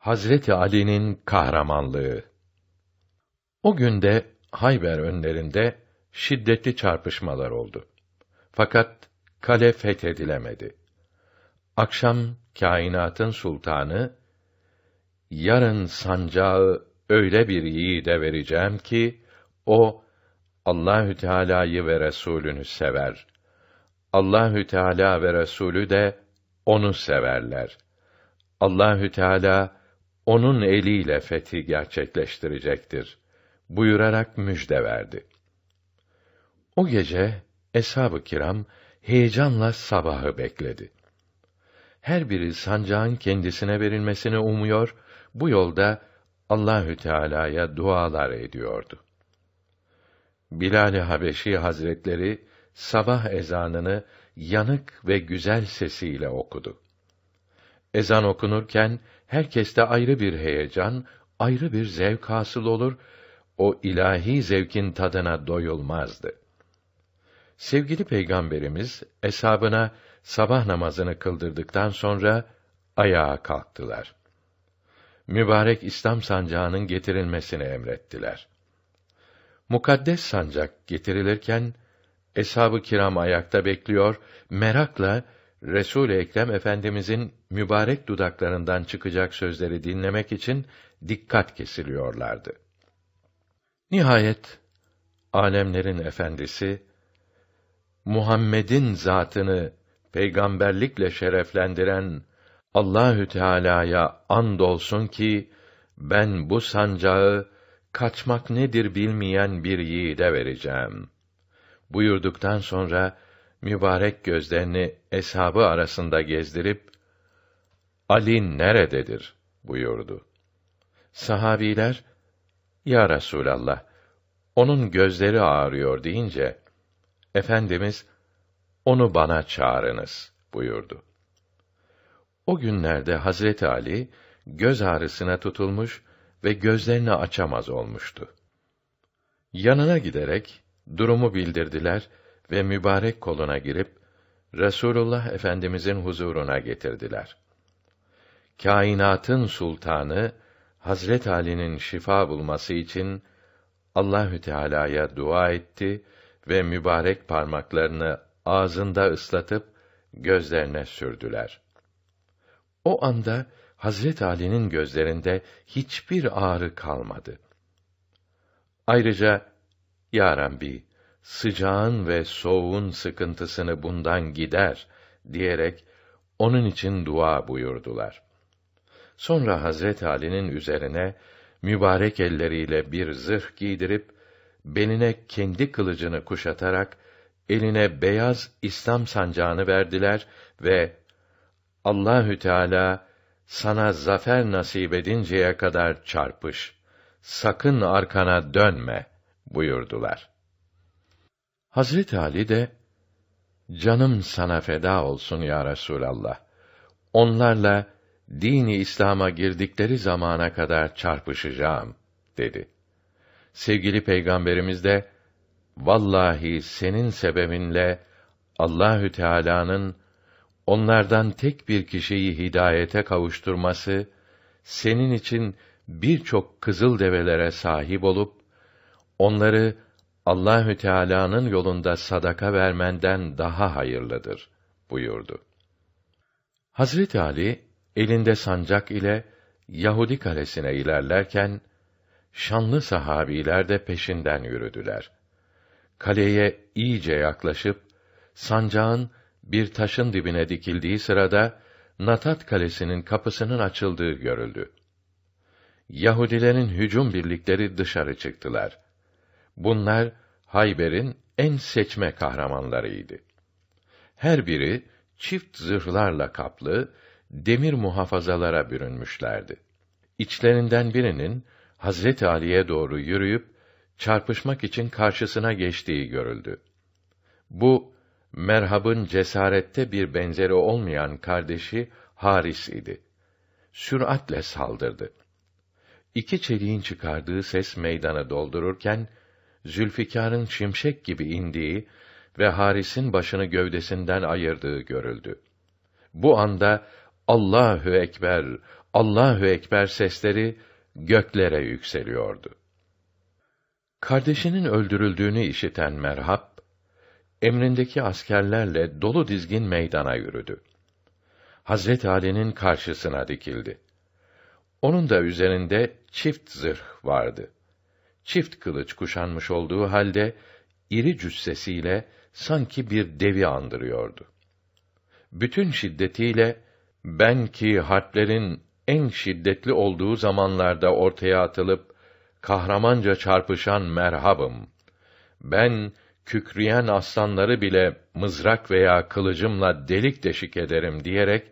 Hazreti Ali'nin kahramanlığı. O günde Hayber önlerinde şiddetli çarpışmalar oldu. Fakat kale fethedilemedi. Akşam kainatın sultanı yarın sancağı öyle bir yiğide vereceğim ki o Allahü Teala'yı ve Resulünü sever. Allahü Teala ve Resulü de onu severler. Allahü Teala onun eliyle fethi gerçekleştirecektir buyurarak müjde verdi. O gece eshab-ı kiram heyecanla sabahı bekledi. Her biri sancağın kendisine verilmesini umuyor, bu yolda Allahü Teala'ya dualar ediyordu. Bilal Habeşi Hazretleri sabah ezanını yanık ve güzel sesiyle okudu. Ezan okunurken herkeste ayrı bir heyecan, ayrı bir zevk hasıl olur. O ilahi zevkin tadına doyulmazdı. Sevgili Peygamberimiz eshabına sabah namazını kıldırdıktan sonra ayağa kalktılar. Mübarek İslam sancağının getirilmesini emrettiler. Mukaddes sancak getirilirken, eshab-ı kiram ayakta bekliyor, merakla Resul Ekrem Efendimizin mübarek dudaklarından çıkacak sözleri dinlemek için dikkat kesiliyorlardı. Nihayet alemlerin efendisi Muhammed'in zatını peygamberlikle şereflendiren Allahü Teala'ya andolsun ki ben bu sancağı kaçmak nedir bilmeyen bir yiğide vereceğim. Buyurduktan sonra mübarek gözlerini eshabı arasında gezdirip Ali nerededir buyurdu. Sahabiler Ya Resulallah onun gözleri ağrıyor deyince efendimiz onu bana çağırınız buyurdu. O günlerde Hazreti Ali göz ağrısına tutulmuş ve gözlerini açamaz olmuştu. Yanına giderek durumu bildirdiler ve mübarek koluna girip Resulullah Efendimizin huzuruna getirdiler. Kainatın sultanı Hazret Ali'nin şifa bulması için Allahü Teala'ya dua etti ve mübarek parmaklarını ağzında ıslatıp gözlerine sürdüler. O anda Hazret Ali'nin gözlerinde hiçbir ağrı kalmadı. Ayrıca Ya Rabbi sıcağın ve soğuğun sıkıntısını bundan gider diyerek onun için dua buyurdular. Sonra Hazret Ali'nin üzerine mübarek elleriyle bir zırh giydirip beline kendi kılıcını kuşatarak eline beyaz İslam sancağını verdiler ve Allahü Teala sana zafer nasip edinceye kadar çarpış. Sakın arkana dönme buyurdular. Hazret Ali de canım sana feda olsun ya Resulallah. Onlarla dini İslam'a girdikleri zamana kadar çarpışacağım dedi. Sevgili peygamberimiz de vallahi senin sebebinle Allahü Teala'nın onlardan tek bir kişiyi hidayete kavuşturması senin için birçok kızıl develere sahip olup onları Allahü Teala'nın yolunda sadaka vermenden daha hayırlıdır buyurdu. Hazreti Ali elinde sancak ile Yahudi kalesine ilerlerken şanlı sahabiler de peşinden yürüdüler. Kaleye iyice yaklaşıp sancağın bir taşın dibine dikildiği sırada Natat kalesinin kapısının açıldığı görüldü. Yahudilerin hücum birlikleri dışarı çıktılar. Bunlar Hayber'in en seçme kahramanlarıydı. Her biri çift zırhlarla kaplı demir muhafazalara bürünmüşlerdi. İçlerinden birinin Hazreti Ali'ye doğru yürüyüp çarpışmak için karşısına geçtiği görüldü. Bu merhabın cesarette bir benzeri olmayan kardeşi Haris idi. Süratle saldırdı. İki çeliğin çıkardığı ses meydana doldururken Zülfikar'ın şimşek gibi indiği ve Haris'in başını gövdesinden ayırdığı görüldü. Bu anda Allahü ekber, Allahü ekber sesleri göklere yükseliyordu. Kardeşinin öldürüldüğünü işiten Merhab, emrindeki askerlerle dolu dizgin meydana yürüdü. Hazret Ali'nin karşısına dikildi. Onun da üzerinde çift zırh vardı çift kılıç kuşanmış olduğu halde iri cüssesiyle sanki bir devi andırıyordu. Bütün şiddetiyle ben ki harplerin en şiddetli olduğu zamanlarda ortaya atılıp kahramanca çarpışan merhabım. Ben kükreyen aslanları bile mızrak veya kılıcımla delik deşik ederim diyerek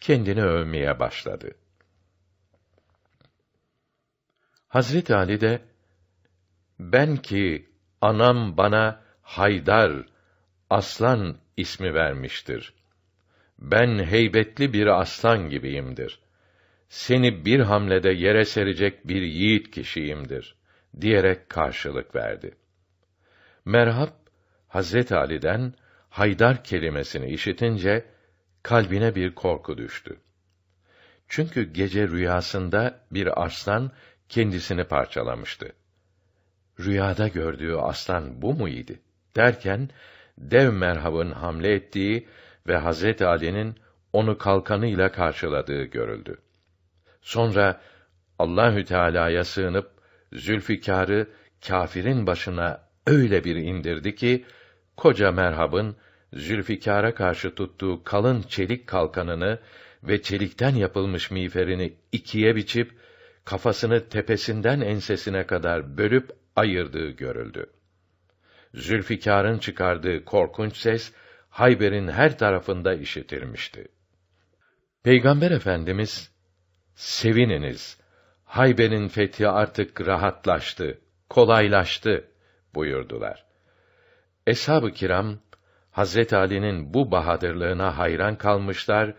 kendini övmeye başladı. Hazret Ali de ben ki anam bana Haydar, aslan ismi vermiştir. Ben heybetli bir aslan gibiyimdir. Seni bir hamlede yere serecek bir yiğit kişiyimdir diyerek karşılık verdi. Merhab Hazret Ali'den Haydar kelimesini işitince kalbine bir korku düştü. Çünkü gece rüyasında bir aslan kendisini parçalamıştı rüyada gördüğü aslan bu mu idi? Derken, dev merhabın hamle ettiği ve Hazret Ali'nin onu kalkanıyla karşıladığı görüldü. Sonra Allahü Teala'ya sığınıp Zülfikar'ı kafirin başına öyle bir indirdi ki koca merhabın Zülfikar'a karşı tuttuğu kalın çelik kalkanını ve çelikten yapılmış miğferini ikiye biçip kafasını tepesinden ensesine kadar bölüp ayırdığı görüldü. Zülfikar'ın çıkardığı korkunç ses Hayber'in her tarafında işitilmişti. Peygamber Efendimiz "Sevininiz. Hayber'in fethi artık rahatlaştı, kolaylaştı." buyurdular. Eshab-ı kiram Hazret Ali'nin bu bahadırlığına hayran kalmışlar.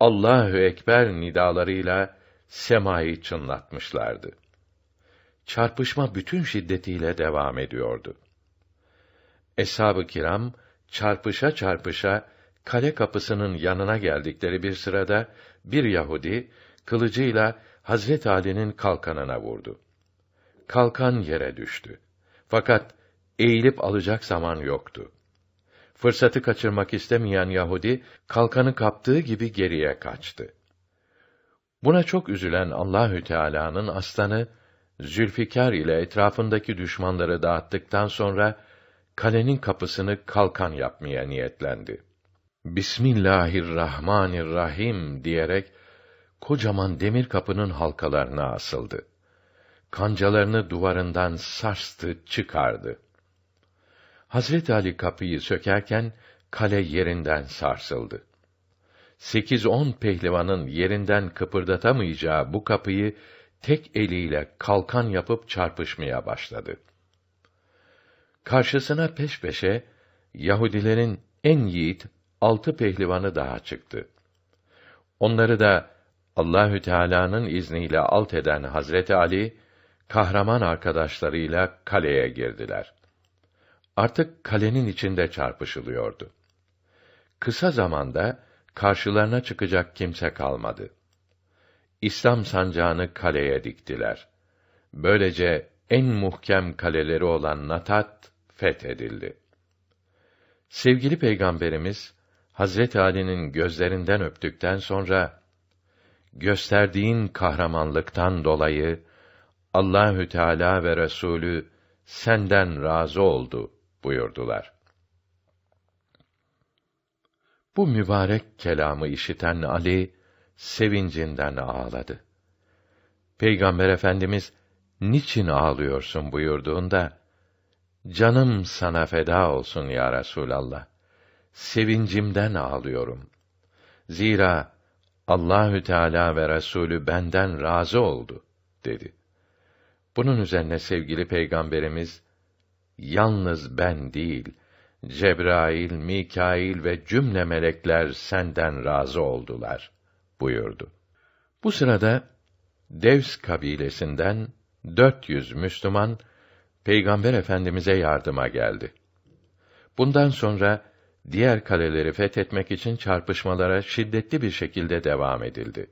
Allahü ekber nidalarıyla semayı çınlatmışlardı çarpışma bütün şiddetiyle devam ediyordu. Eshab-ı kiram çarpışa çarpışa kale kapısının yanına geldikleri bir sırada bir Yahudi kılıcıyla Hazret Ali'nin kalkanına vurdu. Kalkan yere düştü. Fakat eğilip alacak zaman yoktu. Fırsatı kaçırmak istemeyen Yahudi kalkanı kaptığı gibi geriye kaçtı. Buna çok üzülen Allahü Teala'nın aslanı Zülfikar ile etrafındaki düşmanları dağıttıktan sonra kalenin kapısını kalkan yapmaya niyetlendi. Bismillahirrahmanirrahim diyerek kocaman demir kapının halkalarına asıldı. Kancalarını duvarından sarstı, çıkardı. Hazret Ali kapıyı sökerken kale yerinden sarsıldı. Sekiz on pehlivanın yerinden kıpırdatamayacağı bu kapıyı tek eliyle kalkan yapıp çarpışmaya başladı. Karşısına peş peşe Yahudilerin en yiğit altı pehlivanı daha çıktı. Onları da Allahü Teala'nın izniyle alt eden Hazreti Ali kahraman arkadaşlarıyla kaleye girdiler. Artık kalenin içinde çarpışılıyordu. Kısa zamanda karşılarına çıkacak kimse kalmadı. İslam sancağını kaleye diktiler. Böylece en muhkem kaleleri olan Natat fethedildi. Sevgili Peygamberimiz Hazret Ali'nin gözlerinden öptükten sonra gösterdiğin kahramanlıktan dolayı Allahü Teala ve Resulü senden razı oldu buyurdular. Bu mübarek kelamı işiten Ali sevincinden ağladı. Peygamber Efendimiz niçin ağlıyorsun buyurduğunda canım sana feda olsun ya Resulallah. Sevincimden ağlıyorum. Zira Allahü Teala ve Resulü benden razı oldu dedi. Bunun üzerine sevgili peygamberimiz yalnız ben değil Cebrail, Mikail ve cümle melekler senden razı oldular buyurdu. Bu sırada Devs kabilesinden 400 Müslüman Peygamber Efendimize yardıma geldi. Bundan sonra diğer kaleleri fethetmek için çarpışmalara şiddetli bir şekilde devam edildi.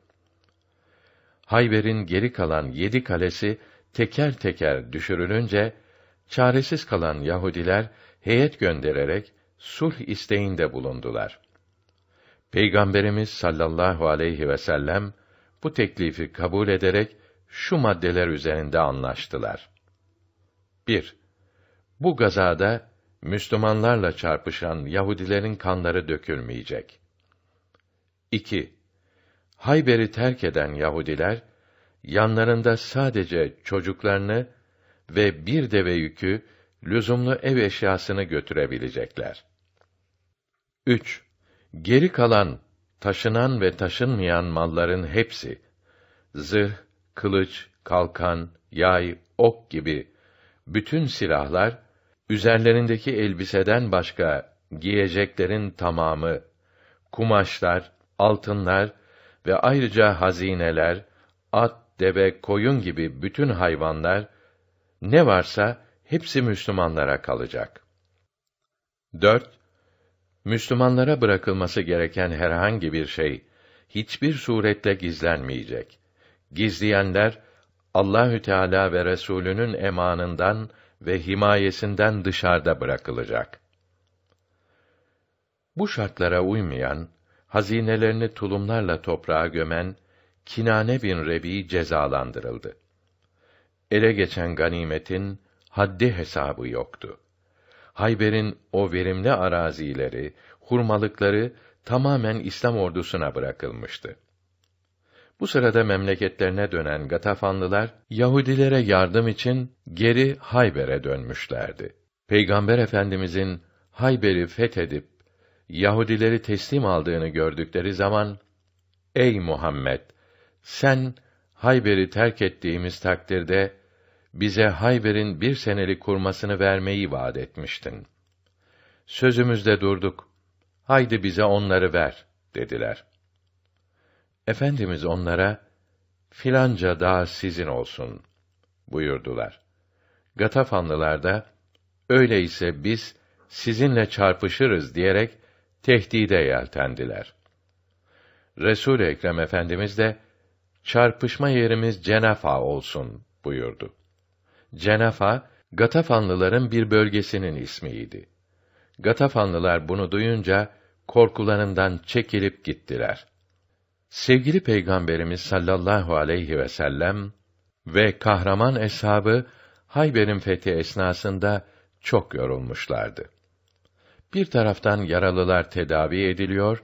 Hayber'in geri kalan yedi kalesi teker teker düşürülünce, çaresiz kalan Yahudiler heyet göndererek sulh isteğinde bulundular. Peygamberimiz sallallahu aleyhi ve sellem bu teklifi kabul ederek şu maddeler üzerinde anlaştılar. 1. Bu gazada Müslümanlarla çarpışan Yahudilerin kanları dökülmeyecek. 2. Hayber'i terk eden Yahudiler yanlarında sadece çocuklarını ve bir deve yükü lüzumlu ev eşyasını götürebilecekler. 3. Geri kalan, taşınan ve taşınmayan malların hepsi, zırh, kılıç, kalkan, yay, ok gibi bütün silahlar, üzerlerindeki elbiseden başka giyeceklerin tamamı, kumaşlar, altınlar ve ayrıca hazineler, at, deve, koyun gibi bütün hayvanlar, ne varsa hepsi Müslümanlara kalacak. 4. Müslümanlara bırakılması gereken herhangi bir şey hiçbir surette gizlenmeyecek. Gizleyenler Allahü Teala ve Resulünün emanından ve himayesinden dışarıda bırakılacak. Bu şartlara uymayan, hazinelerini tulumlarla toprağa gömen Kinane bin Rebi cezalandırıldı. Ele geçen ganimetin haddi hesabı yoktu. Hayber'in o verimli arazileri, hurmalıkları tamamen İslam ordusuna bırakılmıştı. Bu sırada memleketlerine dönen Gatafanlılar Yahudilere yardım için geri Hayber'e dönmüşlerdi. Peygamber Efendimizin Hayber'i fethedip Yahudileri teslim aldığını gördükleri zaman "Ey Muhammed, sen Hayber'i terk ettiğimiz takdirde bize Hayber'in bir senelik kurmasını vermeyi vaat etmiştin. Sözümüzde durduk. Haydi bize onları ver, dediler. Efendimiz onlara, filanca daha sizin olsun, buyurdular. Gatafanlılar da, öyleyse biz sizinle çarpışırız diyerek, tehdide yeltendiler. Resul Ekrem Efendimiz de çarpışma yerimiz Cenefa olsun buyurdu. Cenefa, Gatafanlıların bir bölgesinin ismiydi. Gatafanlılar bunu duyunca korkularından çekilip gittiler. Sevgili Peygamberimiz sallallahu aleyhi ve sellem ve kahraman eshabı Hayber'in fethi esnasında çok yorulmuşlardı. Bir taraftan yaralılar tedavi ediliyor,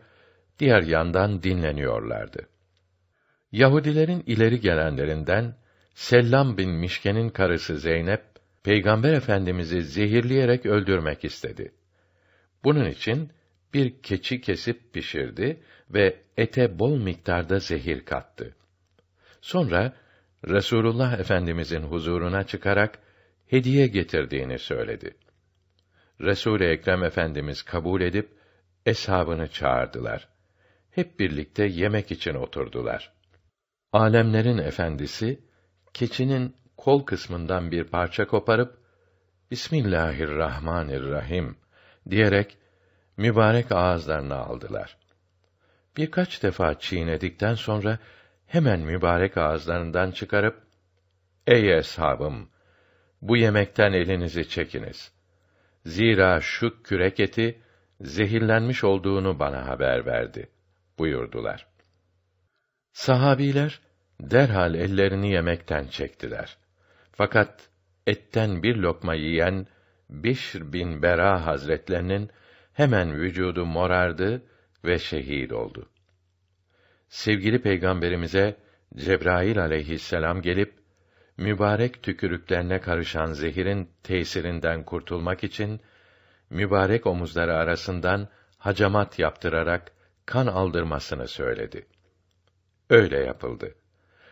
diğer yandan dinleniyorlardı. Yahudilerin ileri gelenlerinden Sellam bin Mişke'nin karısı Zeynep Peygamber Efendimizi zehirleyerek öldürmek istedi. Bunun için bir keçi kesip pişirdi ve ete bol miktarda zehir kattı. Sonra Resulullah Efendimizin huzuruna çıkarak hediye getirdiğini söyledi. Resul-i Ekrem Efendimiz kabul edip eshabını çağırdılar. Hep birlikte yemek için oturdular. Alemlerin efendisi keçinin kol kısmından bir parça koparıp Bismillahirrahmanirrahim diyerek mübarek ağızlarına aldılar. Birkaç defa çiğnedikten sonra hemen mübarek ağızlarından çıkarıp Ey eshabım bu yemekten elinizi çekiniz. Zira şu kürek eti zehirlenmiş olduğunu bana haber verdi buyurdular. Sahabiler derhal ellerini yemekten çektiler. Fakat etten bir lokma yiyen Bişr bin Bera hazretlerinin hemen vücudu morardı ve şehit oldu. Sevgili peygamberimize Cebrail aleyhisselam gelip mübarek tükürüklerine karışan zehirin tesirinden kurtulmak için mübarek omuzları arasından hacamat yaptırarak kan aldırmasını söyledi. Öyle yapıldı.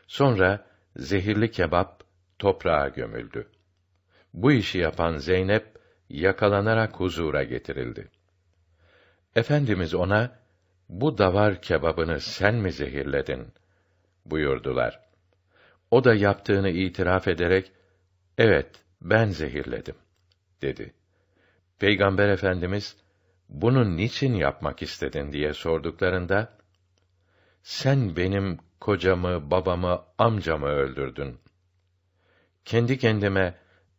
Sonra zehirli kebap toprağa gömüldü. Bu işi yapan Zeynep yakalanarak huzura getirildi. Efendimiz ona bu davar kebabını sen mi zehirledin buyurdular. O da yaptığını itiraf ederek evet ben zehirledim dedi. Peygamber Efendimiz bunu niçin yapmak istedin diye sorduklarında sen benim kocamı, babamı, amcamı öldürdün. Kendi kendime,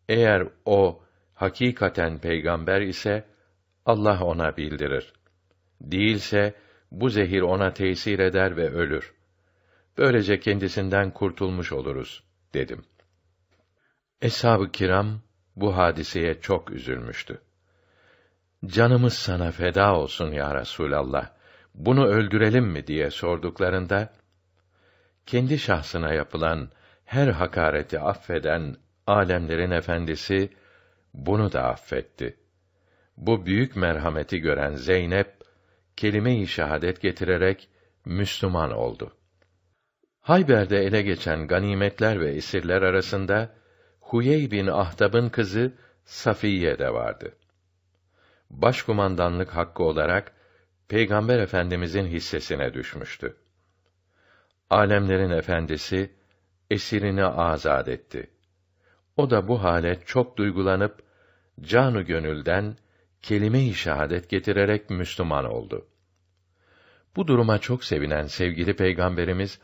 eğer o hakikaten peygamber ise, Allah ona bildirir. Değilse, bu zehir ona tesir eder ve ölür. Böylece kendisinden kurtulmuş oluruz, dedim. Eshab-ı kiram, bu hadiseye çok üzülmüştü. Canımız sana feda olsun ya Resûlallah, bunu öldürelim mi diye sorduklarında, kendi şahsına yapılan her hakareti affeden alemlerin efendisi bunu da affetti. Bu büyük merhameti gören Zeynep kelime-i şehadet getirerek Müslüman oldu. Hayber'de ele geçen ganimetler ve esirler arasında Huyey bin Ahtab'ın kızı Safiye de vardı. Başkumandanlık hakkı olarak Peygamber Efendimizin hissesine düşmüştü alemlerin efendisi esirini azad etti. O da bu hale çok duygulanıp canı gönülden kelime-i şehadet getirerek Müslüman oldu. Bu duruma çok sevinen sevgili peygamberimiz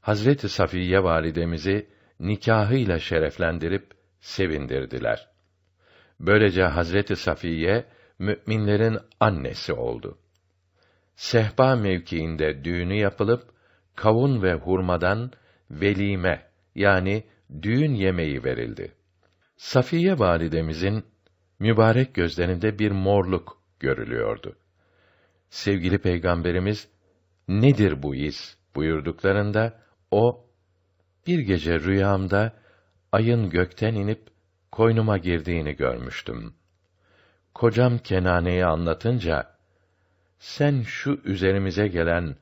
Hazreti Safiye validemizi nikahıyla şereflendirip sevindirdiler. Böylece Hazreti Safiye müminlerin annesi oldu. Sehba mevkiinde düğünü yapılıp kavun ve hurmadan velime yani düğün yemeği verildi. Safiye validemizin mübarek gözlerinde bir morluk görülüyordu. Sevgili peygamberimiz nedir bu iz buyurduklarında o bir gece rüyamda ayın gökten inip koynuma girdiğini görmüştüm. Kocam Kenaneyi anlatınca sen şu üzerimize gelen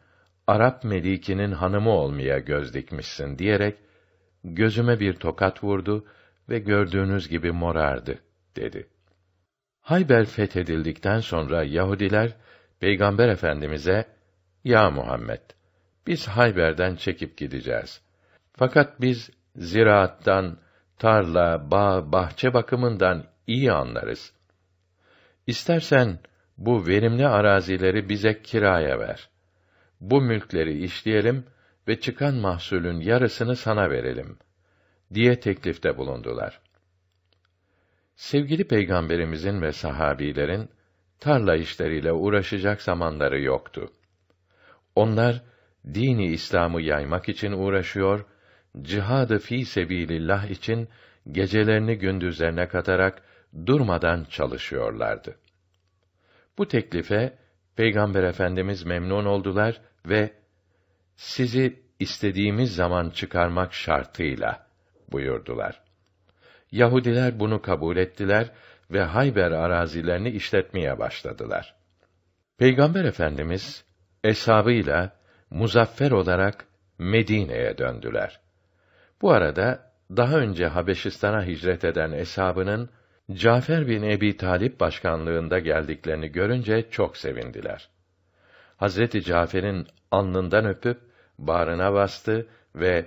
Arap melikinin hanımı olmaya göz dikmişsin diyerek gözüme bir tokat vurdu ve gördüğünüz gibi morardı dedi. Hayber fethedildikten sonra Yahudiler Peygamber Efendimize "Ya Muhammed, biz Hayber'den çekip gideceğiz. Fakat biz ziraattan, tarla, bağ, bahçe bakımından iyi anlarız. İstersen bu verimli arazileri bize kiraya ver bu mülkleri işleyelim ve çıkan mahsulün yarısını sana verelim diye teklifte bulundular. Sevgili peygamberimizin ve sahabilerin tarla işleriyle uğraşacak zamanları yoktu. Onlar dini İslam'ı yaymak için uğraşıyor, cihadı fi sebilillah için gecelerini gündüzlerine katarak durmadan çalışıyorlardı. Bu teklife Peygamber Efendimiz memnun oldular ve sizi istediğimiz zaman çıkarmak şartıyla buyurdular. Yahudiler bunu kabul ettiler ve Hayber arazilerini işletmeye başladılar. Peygamber Efendimiz eshabıyla muzaffer olarak Medine'ye döndüler. Bu arada daha önce Habeşistan'a hicret eden eshabının Cafer bin Ebi Talip başkanlığında geldiklerini görünce çok sevindiler. Hazreti Cafer'in alnından öpüp bağrına bastı ve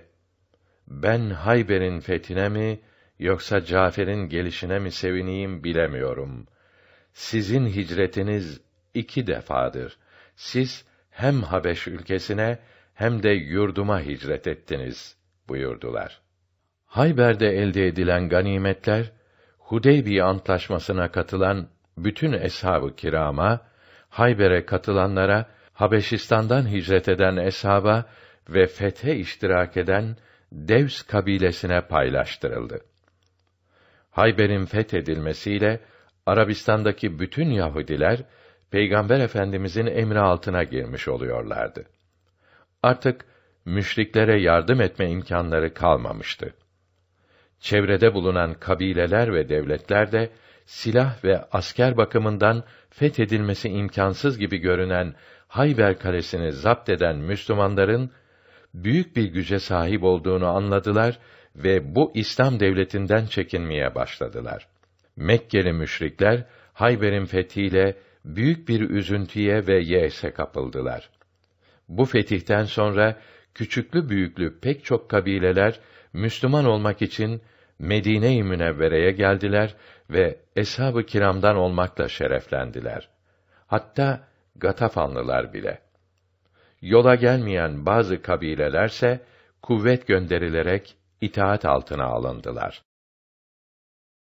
ben Hayber'in fethine mi yoksa Cafer'in gelişine mi sevineyim bilemiyorum. Sizin hicretiniz iki defadır. Siz hem Habeş ülkesine hem de yurduma hicret ettiniz buyurdular. Hayber'de elde edilen ganimetler Hudeybiye antlaşmasına katılan bütün eshab-ı kirama, Hayber'e katılanlara, Habeşistan'dan hicret eden eshaba ve fethe iştirak eden Devs kabilesine paylaştırıldı. Hayber'in fethedilmesiyle Arabistan'daki bütün Yahudiler Peygamber Efendimizin emri altına girmiş oluyorlardı. Artık müşriklere yardım etme imkanları kalmamıştı. Çevrede bulunan kabileler ve devletler de silah ve asker bakımından fethedilmesi imkansız gibi görünen Hayber kalesini zapt eden Müslümanların büyük bir güce sahip olduğunu anladılar ve bu İslam devletinden çekinmeye başladılar. Mekkeli müşrikler Hayber'in fethiyle büyük bir üzüntüye ve yeğse kapıldılar. Bu fetihten sonra küçüklü büyüklü pek çok kabileler Müslüman olmak için Medine-i Münevvere'ye geldiler ve eshab-ı kiramdan olmakla şereflendiler. Hatta Gatafanlılar bile. Yola gelmeyen bazı kabilelerse kuvvet gönderilerek itaat altına alındılar.